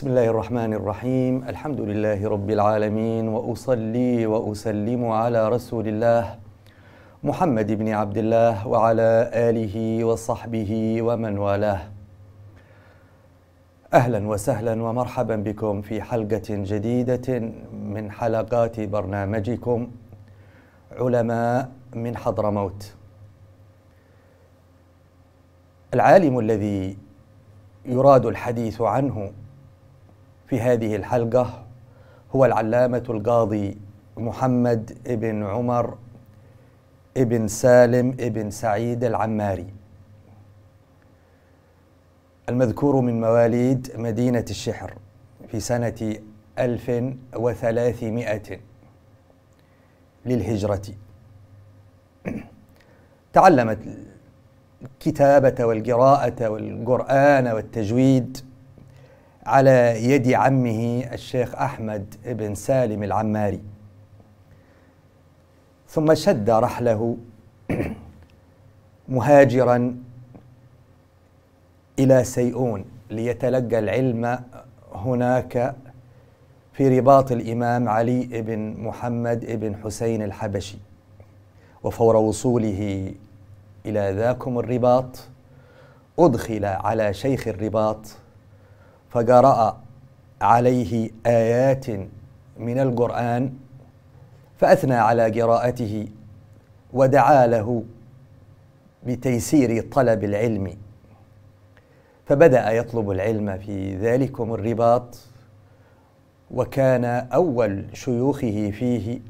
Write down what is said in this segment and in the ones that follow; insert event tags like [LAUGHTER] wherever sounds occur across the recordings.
بسم الله الرحمن الرحيم الحمد لله رب العالمين واصلي واسلم على رسول الله محمد بن عبد الله وعلى اله وصحبه ومن والاه اهلا وسهلا ومرحبا بكم في حلقه جديده من حلقات برنامجكم علماء من حضرموت العالم الذي يراد الحديث عنه في هذه الحلقة هو العلامة القاضي محمد بن عمر بن سالم بن سعيد العماري المذكور من مواليد مدينة الشحر في سنة 1300 للهجرة [CLEARS THROAT] تعلمت الكتابة والقراءة والقرآن والتجويد على يد عمه الشيخ أحمد بن سالم العماري ثم شد رحله [CLEARS THROAT] مهاجرا إلى سيئون ليتلقى العلم هناك في رباط الإمام علي بن محمد بن حسين الحبشي وفور وصوله إلى ذاكم الرباط أدخل على شيخ الرباط فقرأ عليه آيات من القرآن فأثنى على قراءته ودعا له بتيسير طلب العلم فبدأ يطلب العلم في ذلكم الرباط وكان أول شيوخه فيه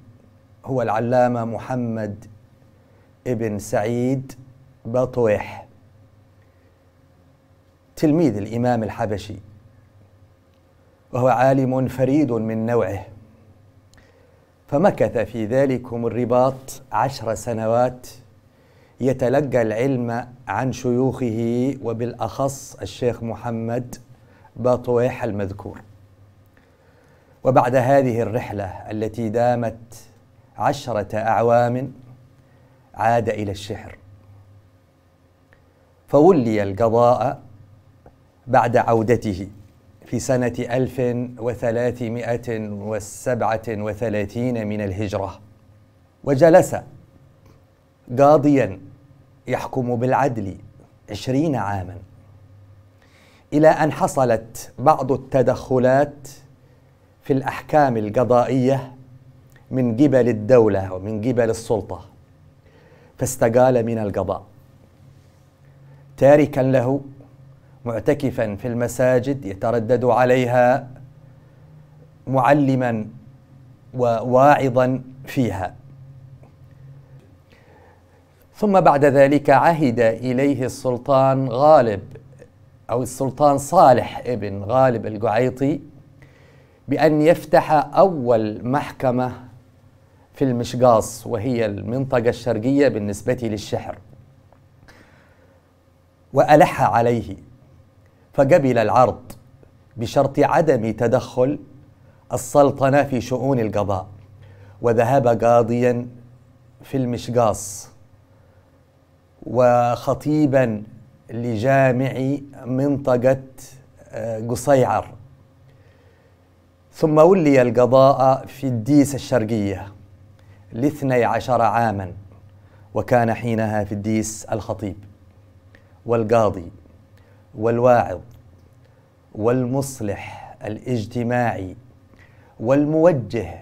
هو العلامة محمد ابن سعيد بطويح تلميذ الإمام الحبشي وهو عالم فريد من نوعه فمكث في ذلكم الرباط عشر سنوات يتلقى العلم عن شيوخه وبالأخص الشيخ محمد باطويح المذكور وبعد هذه الرحلة التي دامت عشرة أعوام عاد إلى الشعر فولي القضاء بعد عودته في سنة 1337 من الهجرة وجلس قاضيا يحكم بالعدل عشرين عاما إلى أن حصلت بعض التدخلات في الأحكام القضائية من قبل الدولة ومن قبل السلطة فاستقال من القضاء تاركا له معتكفا في المساجد يتردد عليها معلما وواعظا فيها ثم بعد ذلك عهد اليه السلطان غالب او السلطان صالح ابن غالب القعيطي بان يفتح اول محكمه في المشقاص وهي المنطقه الشرقيه بالنسبه للشحر والح عليه فقبل العرض بشرط عدم تدخل السلطنه في شؤون القضاء وذهب قاضيا في المشقاص وخطيبا لجامع منطقه آه، قصيعر ثم ولي القضاء في الديس الشرقيه لاثني عشر عاما وكان حينها في الديس الخطيب والقاضي والواعظ والمصلح الاجتماعي والموجه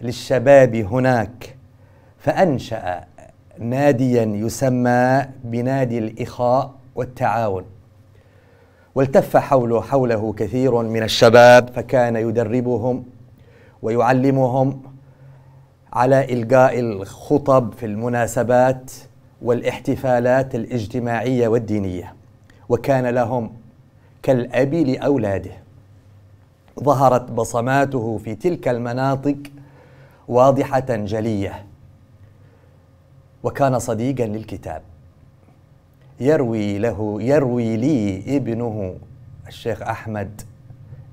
للشباب هناك فانشا ناديا يسمى بنادي الاخاء والتعاون والتف حوله حوله كثير من الشباب فكان يدربهم ويعلمهم على القاء الخطب في المناسبات والاحتفالات الاجتماعيه والدينيه وكان لهم كالاب لاولاده ظهرت بصماته في تلك المناطق واضحه جليه وكان صديقا للكتاب يروي له يروي لي ابنه الشيخ احمد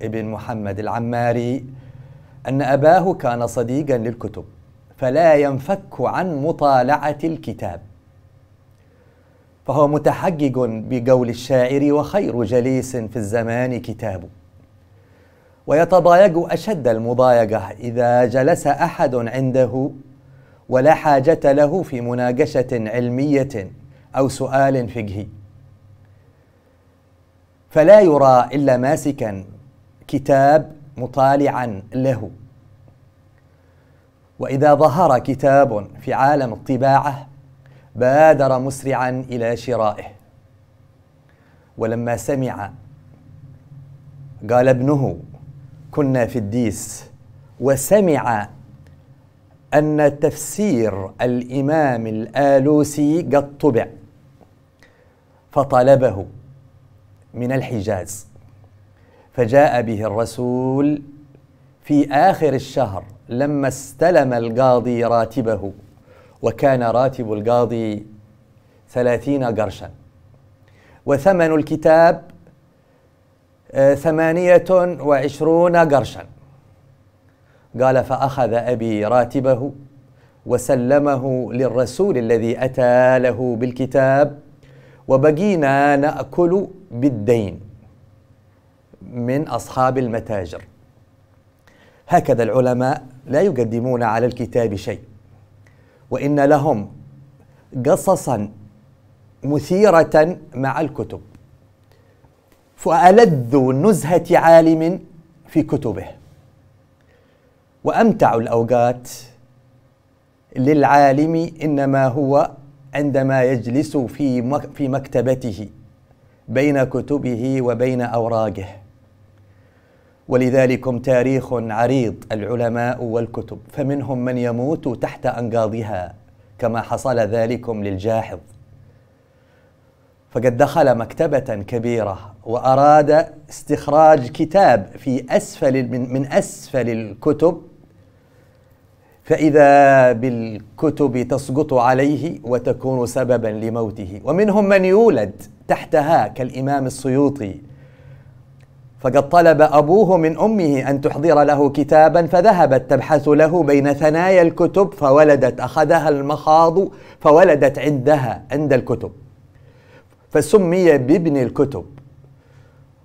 ابن محمد العماري ان اباه كان صديقا للكتب فلا ينفك عن مطالعه الكتاب فهو متحجج بقول الشاعر وخير جليس في الزمان كتابه ويتضايق أشد المضايقه إذا جلس أحد عنده ولا حاجة له في مناقشة علمية أو سؤال فقهي فلا يرى إلا ماسكا كتاب مطالعا له وإذا ظهر كتاب في عالم الطباعة بادر مسرعا إلى شرائه ولما سمع قال ابنه كنا في الديس وسمع أن تفسير الإمام الآلوسي قد طبع فطلبه من الحجاز فجاء به الرسول في آخر الشهر لما استلم القاضي راتبه وكان راتب القاضي ثلاثين قرشا وثمن الكتاب آه، ثمانية وعشرون قرشا قال فأخذ أبي راتبه وسلمه للرسول الذي أتى له بالكتاب وبقينا نأكل بالدين من أصحاب المتاجر هكذا العلماء لا يقدمون على الكتاب شيء وإن لهم قصصا مثيرة مع الكتب فألذ نزهة عالم في كتبه وأمتع الأوقات للعالم إنما هو عندما يجلس في في مكتبته بين كتبه وبين أوراقه ولذلكم تاريخ عريض العلماء والكتب فمنهم من يموت تحت أنقاضها كما حصل ذلكم للجاحظ فقد دخل مكتبة كبيرة وأراد استخراج كتاب في أسفل من, من أسفل الكتب فإذا بالكتب تسقط عليه وتكون سببا لموته ومنهم من يولد تحتها كالإمام السيوطي فقد طلب أبوه من أمه أن تحضر له كتابا فذهبت تبحث له بين ثنايا الكتب فولدت أخذها المخاض فولدت عندها عند الكتب فسمي بابن الكتب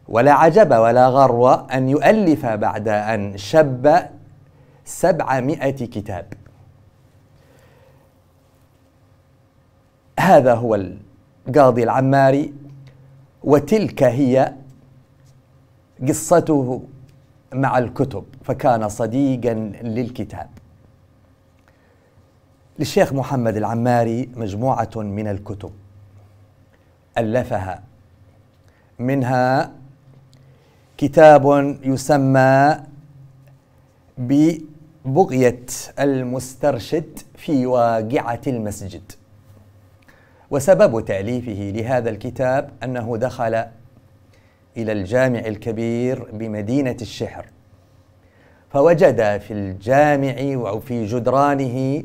ولا عجب ولا غرو أن يؤلف بعد أن شب سبعمائة كتاب هذا هو القاضي العماري وتلك هي قصته مع الكتب فكان صديقا للكتاب للشيخ محمد العماري مجموعة من الكتب ألفها منها كتاب يسمى ببغية المسترشد في واقعة المسجد وسبب تأليفه لهذا الكتاب أنه دخل إلى الجامع الكبير بمدينة الشحر فوجد في الجامع وفي جدرانه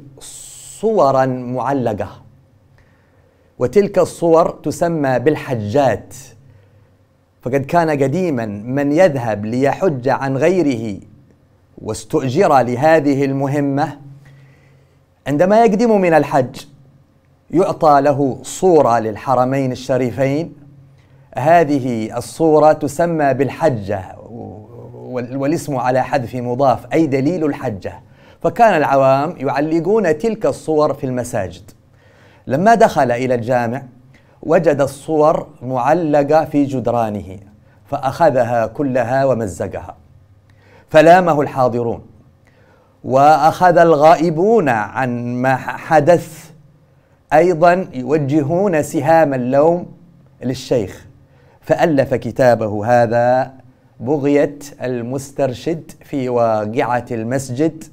صورا معلقة وتلك الصور تسمى بالحجات فقد كان قديما من يذهب ليحج عن غيره واستؤجر لهذه المهمة عندما يقدم من الحج يعطى له صورة للحرمين الشريفين هذه الصورة تسمى بالحجة والاسم على حذف مضاف أي دليل الحجة فكان العوام يعلقون تلك الصور في المساجد لما دخل إلى الجامع وجد الصور معلقة في جدرانه فأخذها كلها ومزقها فلامه الحاضرون وأخذ الغائبون عن ما حدث أيضا يوجهون سهام اللوم للشيخ فألف كتابه هذا بغية المسترشد في واقعة المسجد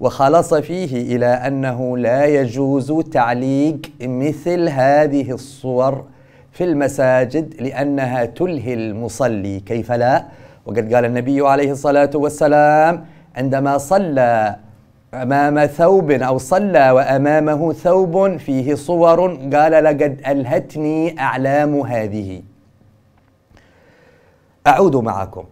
وخلص فيه إلى أنه لا يجوز تعليق مثل هذه الصور في المساجد لأنها تلهي المصلي كيف لا؟ وقد قال النبي عليه الصلاة والسلام عندما صلى أمام ثوب أو صلى وأمامه ثوب فيه صور قال لقد ألهتني أعلام هذه أعود معكم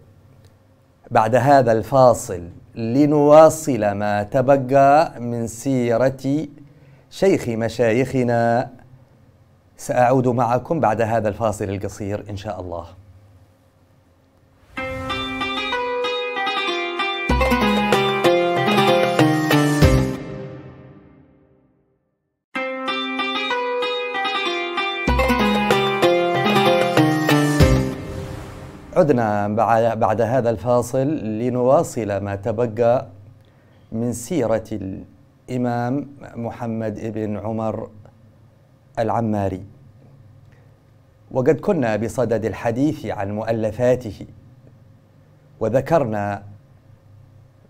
بعد هذا الفاصل لنواصل ما تبقى من سيرة شيخ مشايخنا سأعود معكم بعد هذا الفاصل القصير إن شاء الله عدنا بعد هذا الفاصل لنواصل ما تبقى من سيرة الإمام محمد بن عمر العماري وقد كنا بصدد الحديث عن مؤلفاته وذكرنا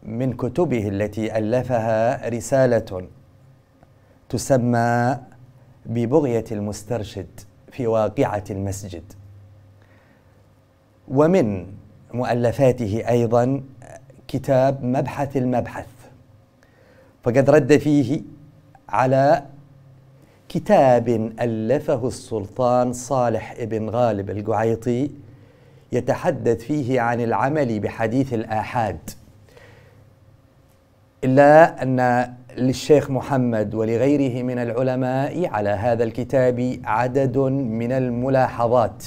من كتبه التي ألفها رسالة تسمى ببغية المسترشد في واقعة المسجد ومن مؤلفاته ايضا كتاب مبحث المبحث فقد رد فيه على كتاب الفه السلطان صالح بن غالب القعيطي يتحدث فيه عن العمل بحديث الآحاد إلا أن للشيخ محمد ولغيره من العلماء على هذا الكتاب عدد من الملاحظات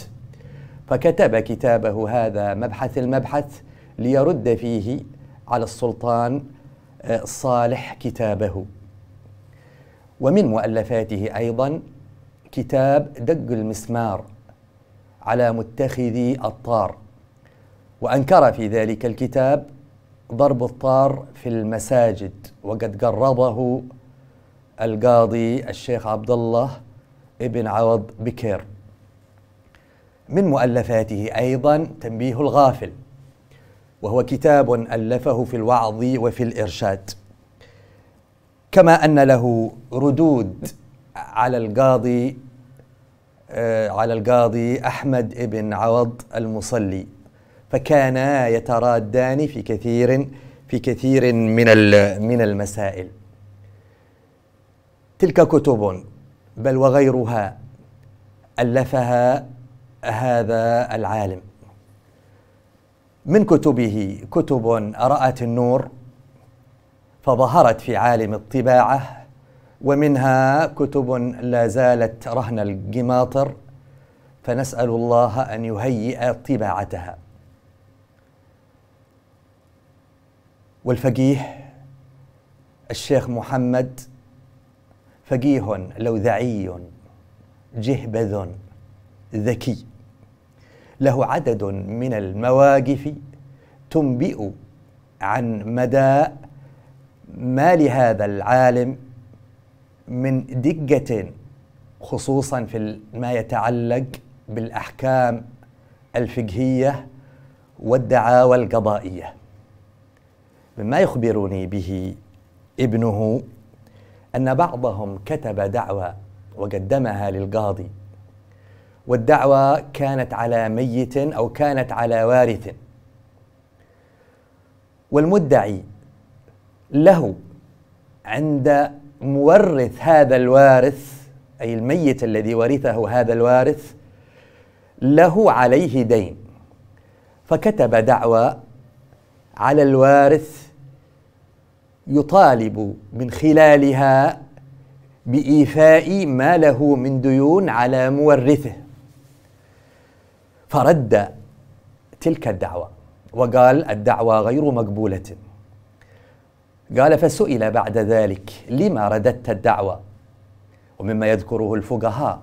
فكتب كتابه هذا مبحث المبحث ليرد فيه على السلطان آه، صالح كتابه ومن مؤلفاته ايضا كتاب دق المسمار على متخذي الطار وانكر في ذلك الكتاب ضرب الطار في المساجد وقد قرضه القاضي الشيخ عبد الله ابن عوض بكير من مؤلفاته ايضا تنبيه الغافل وهو كتاب الفه في الوعظ وفي الارشاد كما ان له ردود على القاضي آه، على القاضي احمد بن عوض المصلي فكانا يترادان في كثير في كثير من من المسائل تلك كتب بل وغيرها الفها هذا العالم من كتبه كتب رأت النور فظهرت في عالم الطباعة ومنها كتب لا زالت رهن القماطر فنسأل الله أن يهيئ طباعتها والفقيه الشيخ محمد فقيه لوذعي جهبذ ذكي له عدد من المواقف تنبئ عن مدى ما لهذا العالم من دقة خصوصا في ما يتعلق بالأحكام الفقهية والدعاوى القضائية مما يخبرني به ابنه أن بعضهم كتب دعوى وقدمها للقاضي والدعوة كانت على ميت أو كانت على وارث والمدعي له عند مورث هذا الوارث أي الميت الذي ورثه هذا الوارث له عليه دين فكتب دعوى على الوارث يطالب من خلالها بإيفاء ما له من ديون على مورثه فرد تلك الدعوة وقال الدعوة غير مقبولة قال فسئل بعد ذلك لما رددت الدعوة ومما يذكره الفقهاء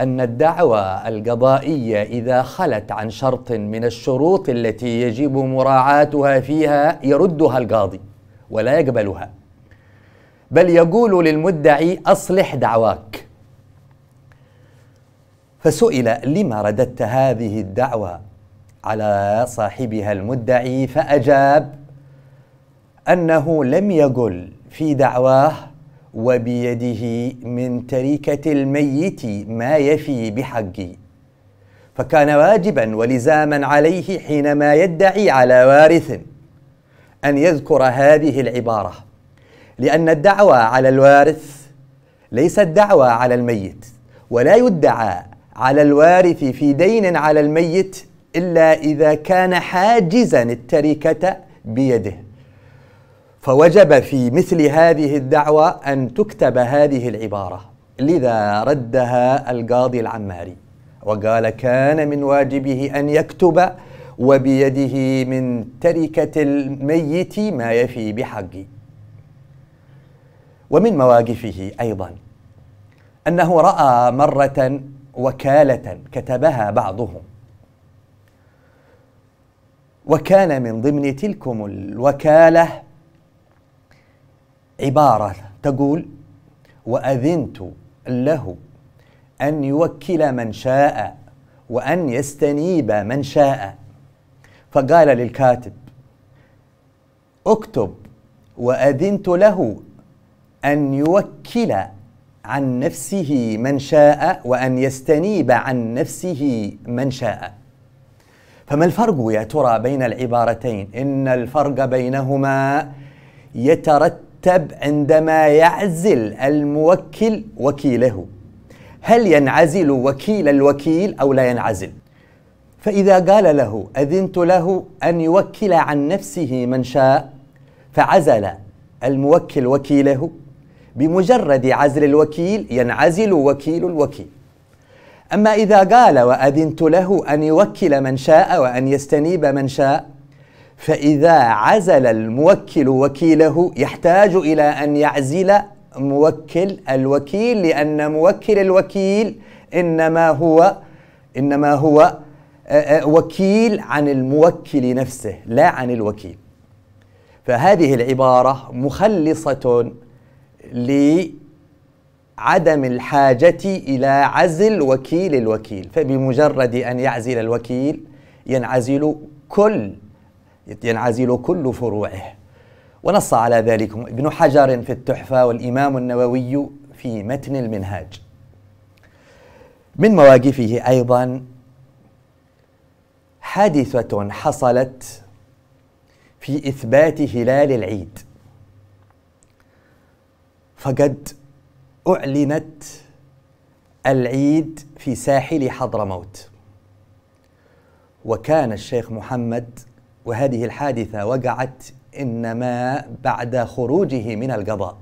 أن الدعوة القضائية إذا خلت عن شرط من الشروط التي يجب مراعاتها فيها يردها القاضي ولا يقبلها بل يقول للمدعي أصلح دعواك فسئل لما رددت هذه الدعوة على صاحبها المدعي فأجاب أنه لم يقل في دعواه وبيده من تركة الميت ما يفي بحقي فكان واجبا ولزاما عليه حينما يدعي على وارث أن يذكر هذه العبارة لأن الدعوة على الوارث ليست دعوة على الميت ولا يدعى على الوارث في دين على الميت إلا إذا كان حاجزا التركة بيده فوجب في مثل هذه الدعوة أن تكتب هذه العبارة لذا ردها القاضي العماري وقال كان من واجبه أن يكتب وبيده من تركة الميت ما يفي بحقه ومن مواقفه أيضا أنه رأى مرة وكالة كتبها بعضهم وكان من ضمن تلكم الوكالة عبارة تقول وأذنت له أن يوكل من شاء وأن يستنيب من شاء فقال للكاتب اكتب وأذنت له أن يوكل عن نفسه من شاء وأن يستنيب عن نفسه من شاء فما الفرق يا ترى بين العبارتين إن الفرق بينهما يترتب عندما يعزل الموكل وكيله هل ينعزل وكيل الوكيل أو لا ينعزل فإذا قال له أذنت له أن يوكل عن نفسه من شاء فعزل الموكل وكيله بمجرد عزل الوكيل ينعزل وكيل الوكيل أما إذا قال وأذنت له أن يوكل من شاء وأن يستنيب من شاء فإذا عزل الموكل وكيله يحتاج إلى أن يعزل موكل الوكيل لأن موكل الوكيل إنما هو إنما هو آه، آه، وكيل عن الموكل نفسه لا عن الوكيل فهذه العبارة مخلصة لعدم الحاجة إلى عزل وكيل الوكيل فبمجرد أن يعزل الوكيل ينعزل كل ينعزل كل فروعه ونص على ذلك ابن حجر في التحفة والإمام النووي في متن المنهاج من مواقفه أيضا حادثة حصلت في إثبات هلال العيد فقد أعلنت العيد في ساحل حضرموت وكان الشيخ محمد وهذه الحادثة وقعت إنما بعد خروجه من القضاء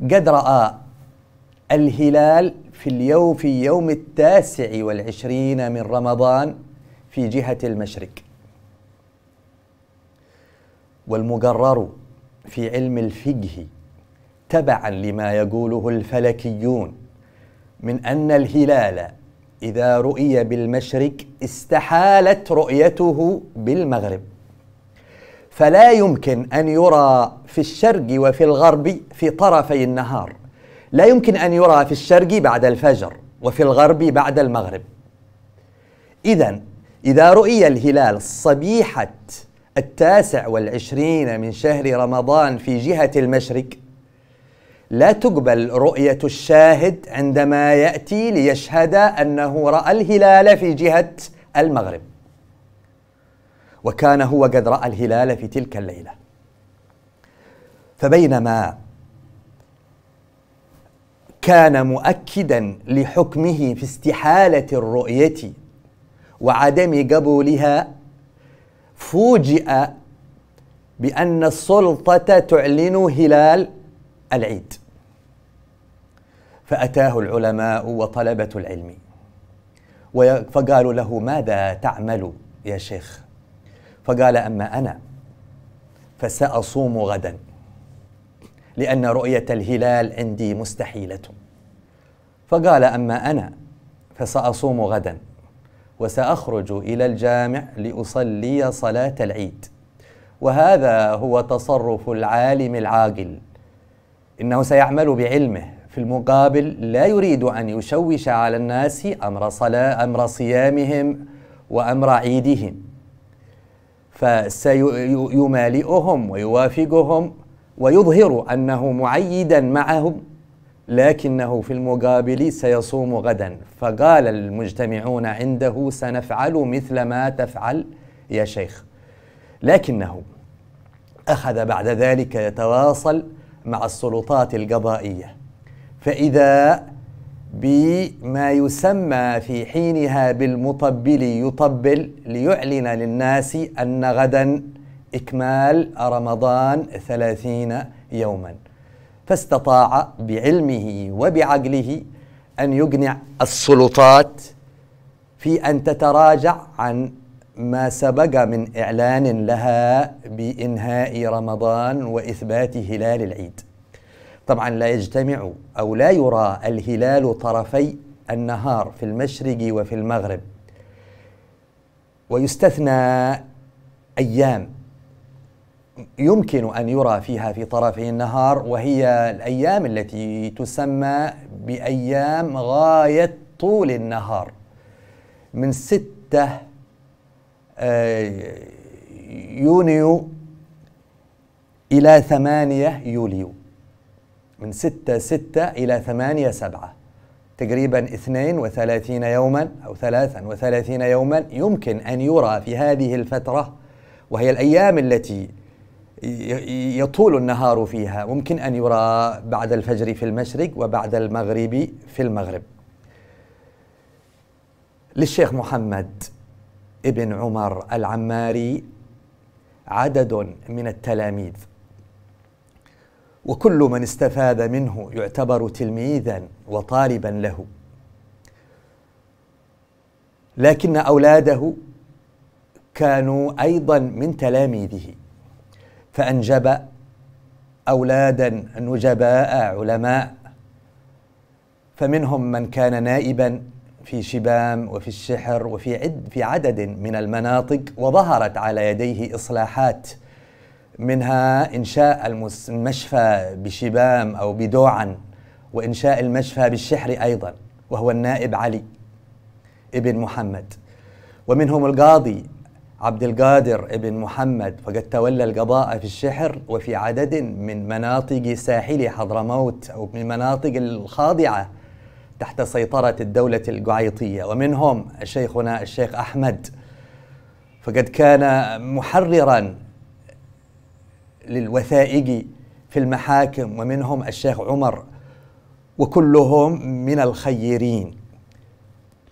قد رأى الهلال في اليوم في يوم التاسع والعشرين من رمضان في جهة المشرق والمقرر في علم الفقه تبعا لما يقوله الفلكيون من أن الهلال إذا رؤي بالمشرق استحالت رؤيته بالمغرب فلا يمكن أن يرى في الشرق وفي الغرب في طرفي النهار لا يمكن أن يرى في الشرق بعد الفجر وفي الغرب بعد المغرب إذا إذا رؤي الهلال صبيحة التاسع والعشرين من شهر رمضان في جهة المشرق لا تقبل رؤية الشاهد عندما يأتي ليشهد أنه رأى الهلال في جهة المغرب وكان هو قد رأى الهلال في تلك الليلة فبينما كان مؤكدا لحكمه في استحالة الرؤية وعدم قبولها فوجئ بأن السلطة تعلن هلال العيد فأتاه العلماء وطلبة العلم فقالوا له ماذا تعمل يا شيخ فقال أما أنا فسأصوم غدا لأن رؤية الهلال عندي مستحيلة فقال أما أنا فسأصوم غدا وسأخرج إلى الجامع لأصلي صلاة العيد وهذا هو تصرف العالم العاقل إنه سيعمل بعلمه في المقابل لا يريد أن يشوش على الناس أمر صلاة أمر صيامهم وأمر عيدهم فسيمالئهم ويوافقهم ويظهر أنه معيدا معهم لكنه في المقابل سيصوم غدا فقال المجتمعون عنده سنفعل مثل ما تفعل يا شيخ لكنه أخذ بعد ذلك يتواصل مع السلطات القضائيه فاذا بما يسمى في حينها بالمطبل يطبل ليعلن للناس أن غدا إكمال رمضان ثلاثين يوما فاستطاع بعلمه وبعقله أن يقنع السلطات في أن تتراجع عن ما سبق من إعلان لها بإنهاء رمضان وإثبات هلال العيد طبعا لا يجتمع أو لا يرى الهلال طرفي النهار في المشرق وفي المغرب ويستثنى أيام يمكن أن يرى فيها في طرفي النهار وهي الأيام التي تسمى بأيام غاية طول النهار من ستة آه، يونيو إلى ثمانية يوليو من ستة ستة إلى ثمانية سبعة تقريبا 32 يوما أو 33 يوما يمكن أن يرى في هذه الفترة وهي الأيام التي يطول النهار فيها ممكن أن يرى بعد الفجر في المشرق وبعد المغرب في المغرب للشيخ محمد ابن عمر العماري عدد من التلاميذ وكل من استفاد منه يعتبر تلميذا وطالبا له لكن اولاده كانوا ايضا من تلاميذه فانجب اولادا نجباء علماء فمنهم من كان نائبا في شبام وفي الشحر وفي عد في عدد من المناطق وظهرت على يديه إصلاحات منها إنشاء المشفى بشبام أو بدوعا وإنشاء المشفى بالشحر أيضا وهو النائب علي ابن محمد ومنهم القاضي عبد القادر ابن محمد فقد تولى القضاء في الشحر وفي عدد من مناطق ساحل حضرموت أو من المناطق الخاضعة تحت سيطرة الدولة القعيطية ومنهم شيخنا الشيخ أحمد فقد كان محررا للوثائق في المحاكم ومنهم الشيخ عمر وكلهم من الخيرين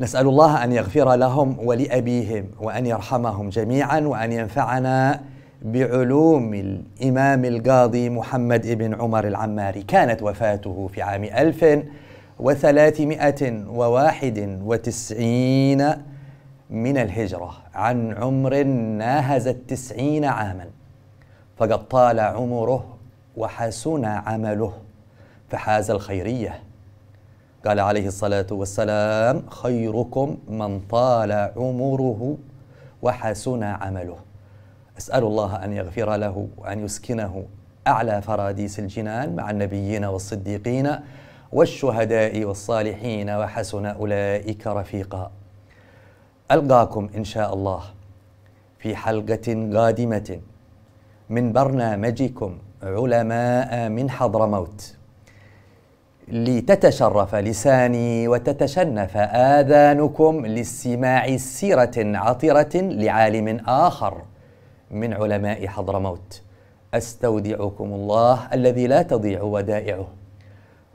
نسأل الله أن يغفر لهم ولأبيهم وأن يرحمهم جميعا وأن ينفعنا بعلوم الإمام القاضي محمد بن عمر العماري كانت وفاته في عام 1000 وثلاثمائة وواحد وتسعين من الهجرة عن عمر ناهز التسعين عاما فقد طال عمره وحسن عمله فحاز الخيرية قال عليه الصلاة والسلام خيركم من طال عمره وحسن عمله أسأل الله أن يغفر له وأن يسكنه أعلى فراديس الجنان مع النبيين والصديقين والشهداء والصالحين وحسن أولئك رفيقا ألقاكم إن شاء الله في حلقة قادمة من برنامجكم علماء من حضرموت لتتشرف لساني وتتشنف آذانكم لاستماع سيرة عطرة لعالم آخر من علماء حضرموت أستودعكم الله الذي لا تضيع ودائعه